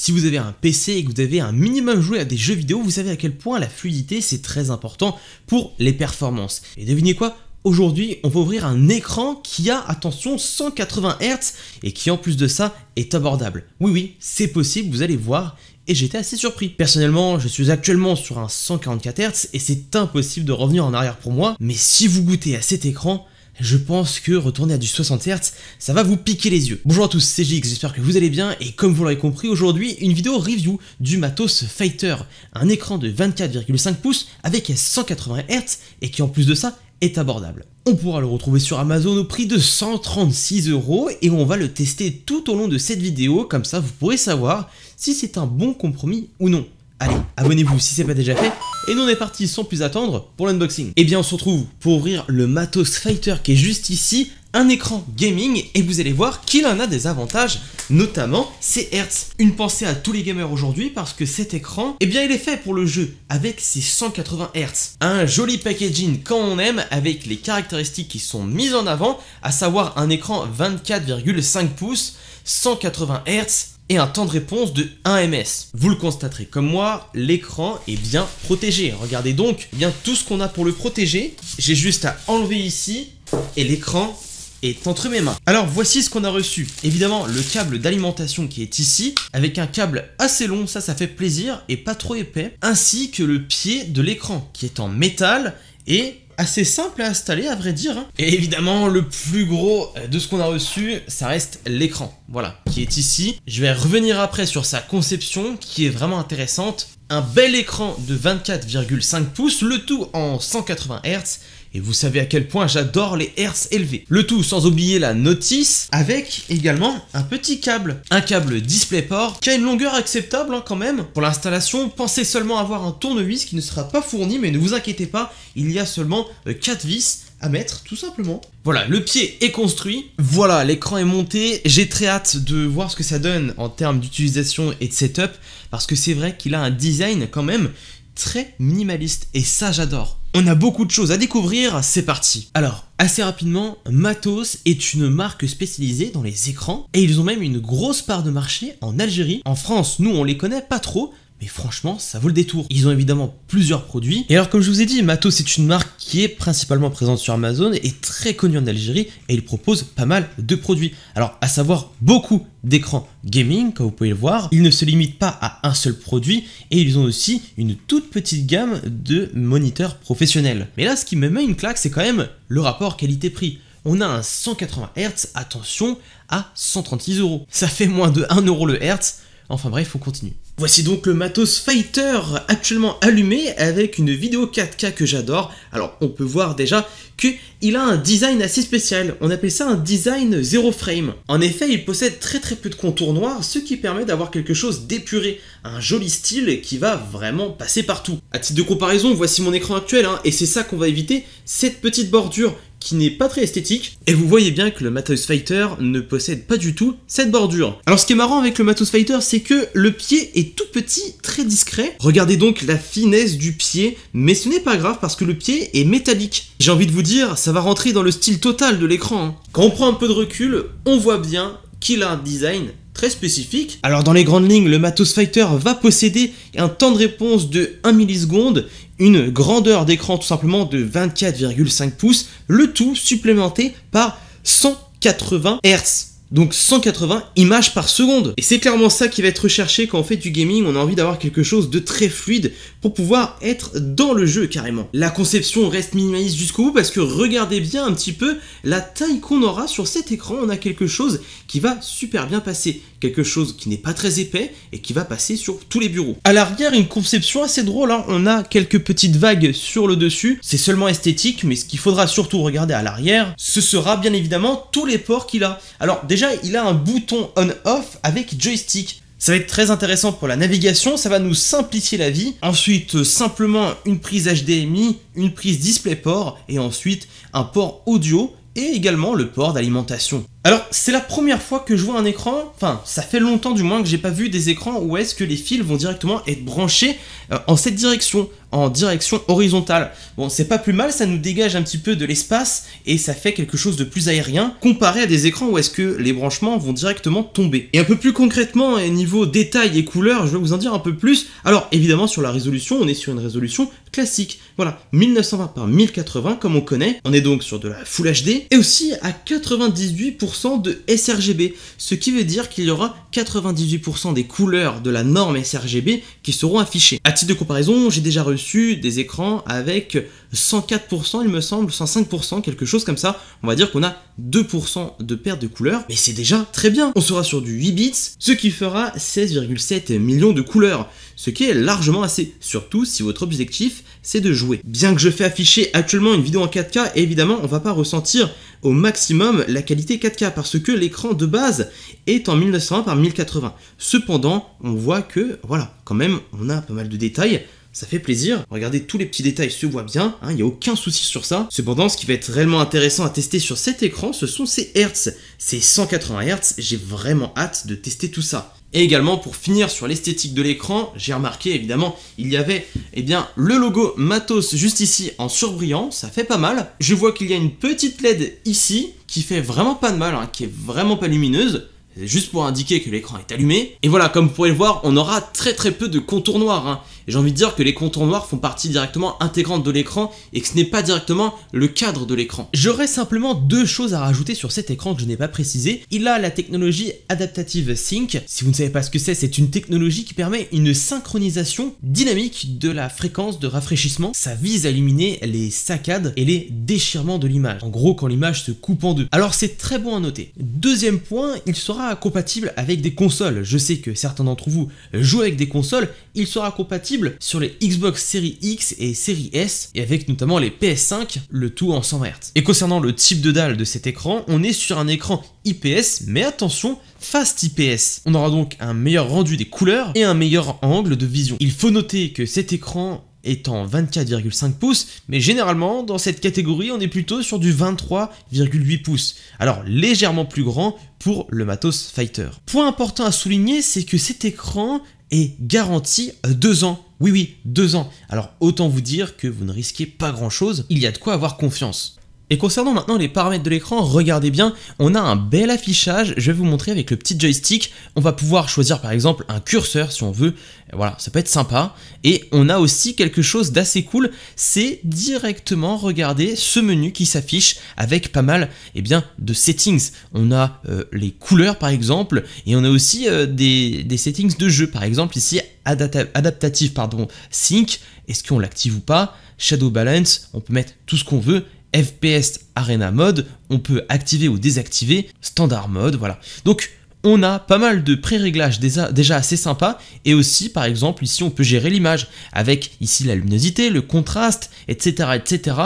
Si vous avez un PC et que vous avez un minimum joué à des jeux vidéo, vous savez à quel point la fluidité c'est très important pour les performances. Et devinez quoi Aujourd'hui, on va ouvrir un écran qui a, attention, 180 Hz et qui en plus de ça est abordable. Oui, oui, c'est possible, vous allez voir, et j'étais assez surpris. Personnellement, je suis actuellement sur un 144 Hz et c'est impossible de revenir en arrière pour moi, mais si vous goûtez à cet écran, je pense que retourner à du 60 Hz, ça va vous piquer les yeux. Bonjour à tous, c'est GX, j'espère que vous allez bien, et comme vous l'aurez compris, aujourd'hui, une vidéo review du Matos Fighter, un écran de 24,5 pouces avec 180 Hz, et qui en plus de ça, est abordable. On pourra le retrouver sur Amazon au prix de 136 euros et on va le tester tout au long de cette vidéo, comme ça vous pourrez savoir si c'est un bon compromis ou non. Allez, abonnez-vous si c'est pas déjà fait, et nous on est parti sans plus attendre pour l'unboxing. Et eh bien on se retrouve pour ouvrir le Matos Fighter qui est juste ici, un écran gaming et vous allez voir qu'il en a des avantages, notamment ses hertz. Une pensée à tous les gamers aujourd'hui parce que cet écran, eh bien il est fait pour le jeu avec ses 180 hertz. Un joli packaging quand on aime avec les caractéristiques qui sont mises en avant, à savoir un écran 24,5 pouces, 180 hertz, et un temps de réponse de 1 ms. Vous le constaterez comme moi, l'écran est bien protégé. Regardez donc eh bien tout ce qu'on a pour le protéger. J'ai juste à enlever ici et l'écran est entre mes mains. Alors voici ce qu'on a reçu. Évidemment le câble d'alimentation qui est ici, avec un câble assez long, ça ça fait plaisir, et pas trop épais, ainsi que le pied de l'écran qui est en métal et assez simple à installer à vrai dire. Hein. Et évidemment le plus gros euh, de ce qu'on a reçu, ça reste l'écran, voilà, qui est ici. Je vais revenir après sur sa conception qui est vraiment intéressante. Un bel écran de 24,5 pouces, le tout en 180 Hz et vous savez à quel point j'adore les hertz élevés. Le tout sans oublier la notice, avec également un petit câble, un câble DisplayPort qui a une longueur acceptable hein, quand même. Pour l'installation, pensez seulement avoir un tournevis qui ne sera pas fourni, mais ne vous inquiétez pas, il y a seulement 4 euh, vis à mettre tout simplement. Voilà, le pied est construit, voilà, l'écran est monté, j'ai très hâte de voir ce que ça donne en termes d'utilisation et de setup, parce que c'est vrai qu'il a un design quand même très minimaliste, et ça j'adore. On a beaucoup de choses à découvrir, c'est parti Alors, assez rapidement, Matos est une marque spécialisée dans les écrans et ils ont même une grosse part de marché en Algérie. En France, nous on les connaît pas trop, mais franchement, ça vaut le détour. Ils ont évidemment plusieurs produits. Et alors, comme je vous ai dit, Mato c'est une marque qui est principalement présente sur Amazon et très connue en Algérie et ils proposent pas mal de produits. Alors, à savoir beaucoup d'écrans gaming, comme vous pouvez le voir. Ils ne se limitent pas à un seul produit et ils ont aussi une toute petite gamme de moniteurs professionnels. Mais là, ce qui me met une claque, c'est quand même le rapport qualité-prix on a un 180 Hz, attention, à 136 euros. Ça fait moins de 1 euro le Hz. Enfin bref, on continue. Voici donc le matos Fighter actuellement allumé avec une vidéo 4K que j'adore. Alors on peut voir déjà qu'il a un design assez spécial, on appelle ça un design zéro frame. En effet il possède très très peu de contours noirs ce qui permet d'avoir quelque chose d'épuré, un joli style qui va vraiment passer partout. À titre de comparaison voici mon écran actuel hein, et c'est ça qu'on va éviter, cette petite bordure qui n'est pas très esthétique, et vous voyez bien que le Matos Fighter ne possède pas du tout cette bordure. Alors ce qui est marrant avec le Matos Fighter, c'est que le pied est tout petit, très discret. Regardez donc la finesse du pied, mais ce n'est pas grave parce que le pied est métallique. J'ai envie de vous dire, ça va rentrer dans le style total de l'écran. Hein. Quand on prend un peu de recul, on voit bien qu'il a un design très spécifique. Alors dans les grandes lignes, le Matos Fighter va posséder un temps de réponse de 1 milliseconde, une grandeur d'écran tout simplement de 24,5 pouces, le tout supplémenté par 180 Hz. Donc 180 images par seconde. Et c'est clairement ça qui va être recherché quand on fait du gaming, on a envie d'avoir quelque chose de très fluide pour pouvoir être dans le jeu carrément. La conception reste minimaliste jusqu'au bout parce que regardez bien un petit peu la taille qu'on aura sur cet écran, on a quelque chose qui va super bien passer, quelque chose qui n'est pas très épais et qui va passer sur tous les bureaux. À l'arrière, une conception assez drôle, hein on a quelques petites vagues sur le dessus, c'est seulement esthétique, mais ce qu'il faudra surtout regarder à l'arrière, ce sera bien évidemment tous les ports qu'il a. Alors déjà déjà il a un bouton on-off avec joystick. Ça va être très intéressant pour la navigation, ça va nous simplifier la vie. Ensuite, euh, simplement une prise HDMI, une prise DisplayPort et ensuite un port audio et également le port d'alimentation. Alors, c'est la première fois que je vois un écran, enfin, ça fait longtemps du moins que j'ai pas vu des écrans où est-ce que les fils vont directement être branchés euh, en cette direction, en direction horizontale. Bon, c'est pas plus mal, ça nous dégage un petit peu de l'espace et ça fait quelque chose de plus aérien comparé à des écrans où est-ce que les branchements vont directement tomber. Et un peu plus concrètement, niveau détail et couleur, je vais vous en dire un peu plus. Alors, évidemment, sur la résolution, on est sur une résolution classique. Voilà, 1920 par 1080 comme on connaît. On est donc sur de la Full HD et aussi à 98% de sRGB, ce qui veut dire qu'il y aura 98% des couleurs de la norme sRGB qui seront affichées. À titre de comparaison, j'ai déjà reçu des écrans avec 104%, il me semble, 105%, quelque chose comme ça. On va dire qu'on a 2% de perte de couleurs, mais c'est déjà très bien. On sera sur du 8 bits, ce qui fera 16,7 millions de couleurs, ce qui est largement assez, surtout si votre objectif c'est de jouer. Bien que je fais afficher actuellement une vidéo en 4K, évidemment, on va pas ressentir au maximum la qualité 4K parce que l'écran de base est en 1920 par 1080. Cependant, on voit que, voilà, quand même, on a pas mal de détails. Ça fait plaisir. Regardez, tous les petits détails se voient bien. Il hein, n'y a aucun souci sur ça. Cependant, ce qui va être réellement intéressant à tester sur cet écran, ce sont ces Hertz. Ces 180 Hertz. J'ai vraiment hâte de tester tout ça. Et également pour finir sur l'esthétique de l'écran, j'ai remarqué évidemment il y avait eh bien, le logo Matos juste ici en surbrillant, ça fait pas mal. Je vois qu'il y a une petite LED ici qui fait vraiment pas de mal, hein, qui est vraiment pas lumineuse juste pour indiquer que l'écran est allumé. Et voilà, comme vous pouvez le voir, on aura très très peu de contours noirs. Hein j'ai envie de dire que les contours noirs font partie directement intégrante de l'écran et que ce n'est pas directement le cadre de l'écran. J'aurais simplement deux choses à rajouter sur cet écran que je n'ai pas précisé. Il a la technologie Adaptative Sync. Si vous ne savez pas ce que c'est, c'est une technologie qui permet une synchronisation dynamique de la fréquence de rafraîchissement. Ça vise à éliminer les saccades et les déchirements de l'image. En gros, quand l'image se coupe en deux. Alors c'est très bon à noter. Deuxième point, il sera compatible avec des consoles. Je sais que certains d'entre vous jouent avec des consoles. Il sera compatible sur les Xbox Series X et Series S, et avec notamment les PS5, le tout en 100 Hz. Et concernant le type de dalle de cet écran, on est sur un écran IPS, mais attention, Fast IPS. On aura donc un meilleur rendu des couleurs et un meilleur angle de vision. Il faut noter que cet écran est en 24,5 pouces, mais généralement dans cette catégorie on est plutôt sur du 23,8 pouces, alors légèrement plus grand pour le matos Fighter. Point important à souligner, c'est que cet écran et garantie euh, deux ans. Oui, oui, deux ans. Alors autant vous dire que vous ne risquez pas grand-chose, il y a de quoi avoir confiance. Et concernant maintenant les paramètres de l'écran, regardez bien, on a un bel affichage, je vais vous montrer avec le petit joystick, on va pouvoir choisir par exemple un curseur si on veut, voilà, ça peut être sympa, et on a aussi quelque chose d'assez cool, c'est directement regarder ce menu qui s'affiche avec pas mal eh bien, de settings, on a euh, les couleurs par exemple, et on a aussi euh, des, des settings de jeu, par exemple ici adaptatif pardon, sync, est-ce qu'on l'active ou pas, shadow balance, on peut mettre tout ce qu'on veut, FPS Arena Mode, on peut activer ou désactiver Standard Mode, voilà. Donc on a pas mal de pré-réglages déjà assez sympas et aussi par exemple ici on peut gérer l'image avec ici la luminosité, le contraste, etc. etc.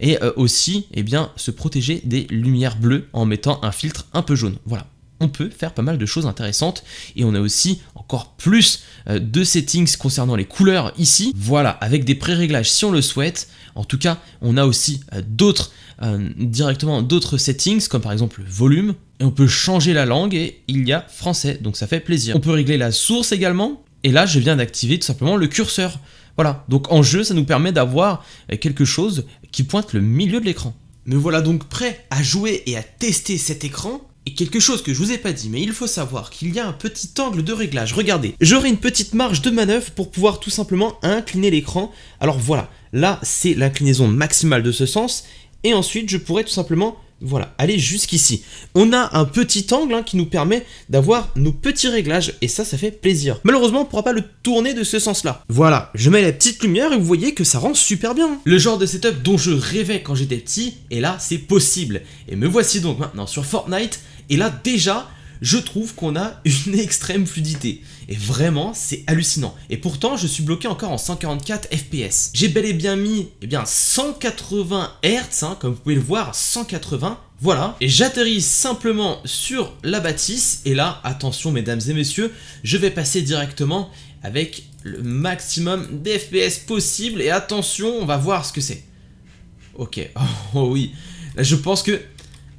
et euh, aussi eh bien, se protéger des lumières bleues en mettant un filtre un peu jaune. Voilà on peut faire pas mal de choses intéressantes et on a aussi encore plus euh, de settings concernant les couleurs ici. Voilà, avec des pré-réglages si on le souhaite. En tout cas, on a aussi euh, d'autres euh, directement d'autres settings comme par exemple volume et on peut changer la langue et il y a français donc ça fait plaisir. On peut régler la source également et là je viens d'activer tout simplement le curseur. Voilà, donc en jeu ça nous permet d'avoir quelque chose qui pointe le milieu de l'écran. Me voilà donc prêt à jouer et à tester cet écran et quelque chose que je vous ai pas dit, mais il faut savoir qu'il y a un petit angle de réglage. Regardez, j'aurai une petite marge de manœuvre pour pouvoir tout simplement incliner l'écran. Alors voilà, là c'est l'inclinaison maximale de ce sens. Et ensuite, je pourrais tout simplement voilà, aller jusqu'ici. On a un petit angle hein, qui nous permet d'avoir nos petits réglages et ça, ça fait plaisir. Malheureusement, on ne pourra pas le tourner de ce sens-là. Voilà, je mets la petite lumière et vous voyez que ça rend super bien. Le genre de setup dont je rêvais quand j'étais petit et là, c'est possible. Et me voici donc maintenant sur Fortnite et là, déjà, je trouve qu'on a une extrême fluidité. Et vraiment, c'est hallucinant. Et pourtant, je suis bloqué encore en 144 FPS. J'ai bel et bien mis eh bien, 180 Hz, hein, comme vous pouvez le voir, 180. Voilà, et j'atterris simplement sur la bâtisse, et là, attention mesdames et messieurs, je vais passer directement avec le maximum d'FPS possible, et attention, on va voir ce que c'est. Ok, oh oui, là je pense que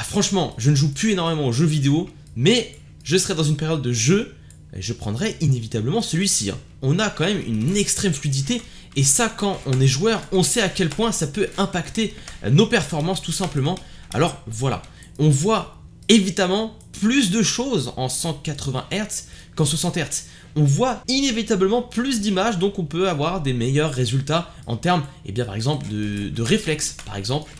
ah, franchement, je ne joue plus énormément aux jeux vidéo, mais je serai dans une période de jeu, et je prendrai inévitablement celui-ci. Hein. On a quand même une extrême fluidité, et ça quand on est joueur, on sait à quel point ça peut impacter euh, nos performances tout simplement. Alors voilà, on voit évidemment plus de choses en 180 Hz qu'en 60 Hz. On voit inévitablement plus d'images, donc on peut avoir des meilleurs résultats en termes, et eh bien, par exemple, de, de réflexes, par exemple,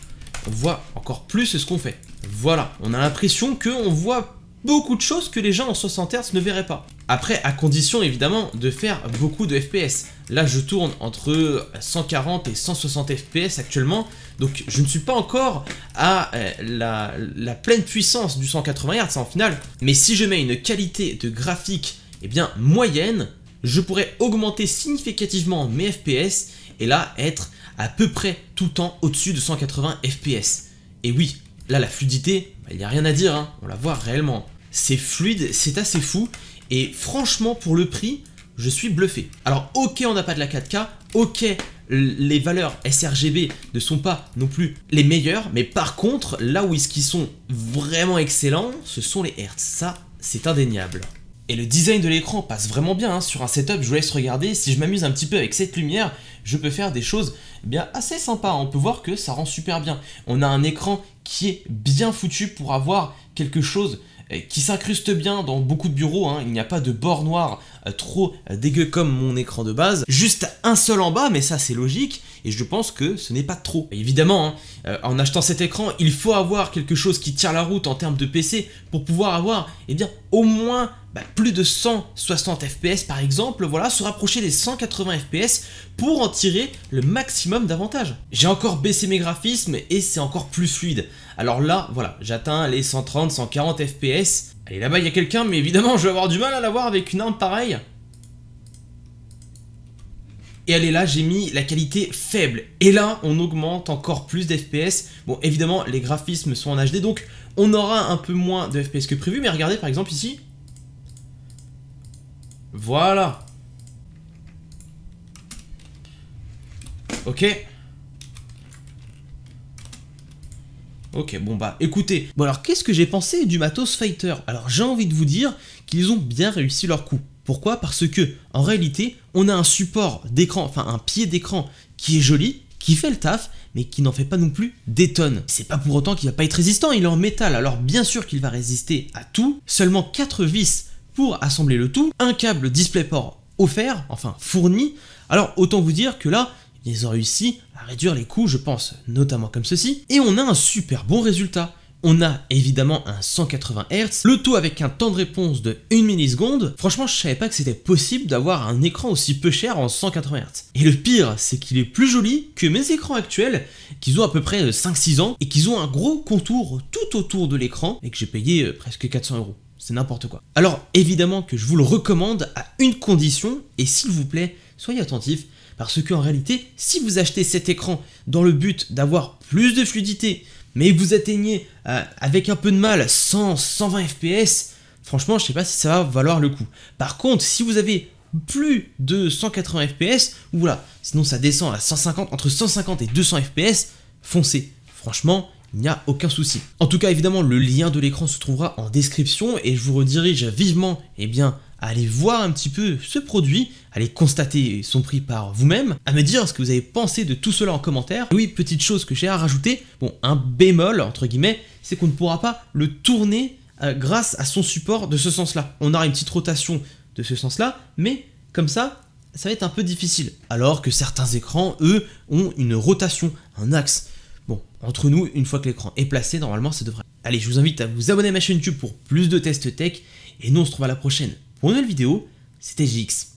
on voit encore plus ce qu'on fait. Voilà, on a l'impression qu'on voit beaucoup de choses que les gens en 60 Hz ne verraient pas. Après, à condition évidemment de faire beaucoup de FPS. Là, je tourne entre 140 et 160 FPS actuellement, donc je ne suis pas encore à euh, la, pleine puissance du 180 Hz en final. Mais si je mets une qualité de graphique eh bien, moyenne, je pourrais augmenter significativement mes FPS et là être à peu près tout le temps au-dessus de 180 FPS. Et oui, là la fluidité, bah, il n'y a rien à dire, hein. on la voit réellement. C'est fluide, c'est assez fou et franchement pour le prix, je suis bluffé. Alors ok on n'a pas de la 4K, ok les valeurs sRGB ne sont pas non plus les meilleures, mais par contre là où ils sont vraiment excellents, ce sont les Hertz, ça c'est indéniable. Et le design de l'écran passe vraiment bien hein. sur un setup, je vous laisse regarder, si je m'amuse un petit peu avec cette lumière, je peux faire des choses eh bien assez sympas, on peut voir que ça rend super bien. On a un écran qui est bien foutu pour avoir quelque chose qui s'incruste bien dans beaucoup de bureaux, hein. il n'y a pas de bord noir euh, trop dégueu comme mon écran de base, juste un seul en bas, mais ça c'est logique, et je pense que ce n'est pas trop. Évidemment, hein, euh, en achetant cet écran, il faut avoir quelque chose qui tire la route en termes de PC pour pouvoir avoir eh bien, au moins bah, plus de 160 fps par exemple, voilà, se rapprocher des 180 fps pour en tirer le maximum d'avantages. J'ai encore baissé mes graphismes et c'est encore plus fluide. Alors là, voilà, j'atteins les 130, 140 FPS. Allez, là-bas, il y a quelqu'un, mais évidemment, je vais avoir du mal à l'avoir avec une arme pareille. Et allez là, j'ai mis la qualité faible. Et là, on augmente encore plus d'FPS. Bon, évidemment, les graphismes sont en HD, donc on aura un peu moins de FPS que prévu. Mais regardez, par exemple, ici. Voilà. Ok Ok, bon bah écoutez. Bon alors qu'est-ce que j'ai pensé du matos Fighter Alors j'ai envie de vous dire qu'ils ont bien réussi leur coup. Pourquoi Parce que en réalité, on a un support d'écran, enfin un pied d'écran qui est joli, qui fait le taf, mais qui n'en fait pas non plus des tonnes. C'est pas pour autant qu'il va pas être résistant, il est en métal, alors bien sûr qu'il va résister à tout. Seulement 4 vis pour assembler le tout, un câble DisplayPort offert, enfin fourni. Alors autant vous dire que là, ils ont réussi à réduire les coûts, je pense, notamment comme ceci, et on a un super bon résultat. On a évidemment un 180 Hz, le taux avec un temps de réponse de 1 milliseconde. Franchement, je savais pas que c'était possible d'avoir un écran aussi peu cher en 180 Hz. Et le pire, c'est qu'il est plus joli que mes écrans actuels, qu'ils ont à peu près 5-6 euh, ans, et qu'ils ont un gros contour tout autour de l'écran, et que j'ai payé euh, presque 400 euros. C'est n'importe quoi. Alors évidemment que je vous le recommande à une condition, et s'il vous plaît, soyez attentifs, parce qu'en réalité, si vous achetez cet écran dans le but d'avoir plus de fluidité, mais vous atteignez euh, avec un peu de mal 100, 120 FPS, franchement, je ne sais pas si ça va valoir le coup. Par contre, si vous avez plus de 180 FPS, ou là, sinon ça descend à 150, entre 150 et 200 FPS, foncez. Franchement, il n'y a aucun souci. En tout cas, évidemment, le lien de l'écran se trouvera en description et je vous redirige vivement, eh bien, à aller voir un petit peu ce produit, à aller constater son prix par vous-même, à me dire ce que vous avez pensé de tout cela en commentaire. oui, petite chose que j'ai à rajouter, bon, un bémol, entre guillemets, c'est qu'on ne pourra pas le tourner euh, grâce à son support de ce sens-là. On aura une petite rotation de ce sens-là, mais comme ça, ça va être un peu difficile. Alors que certains écrans, eux, ont une rotation, un axe. Bon, entre nous, une fois que l'écran est placé, normalement, ça devrait... Allez, je vous invite à vous abonner à ma chaîne YouTube pour plus de tests tech, et nous, on se trouve à la prochaine. Pour une nouvelle vidéo, c'était JX.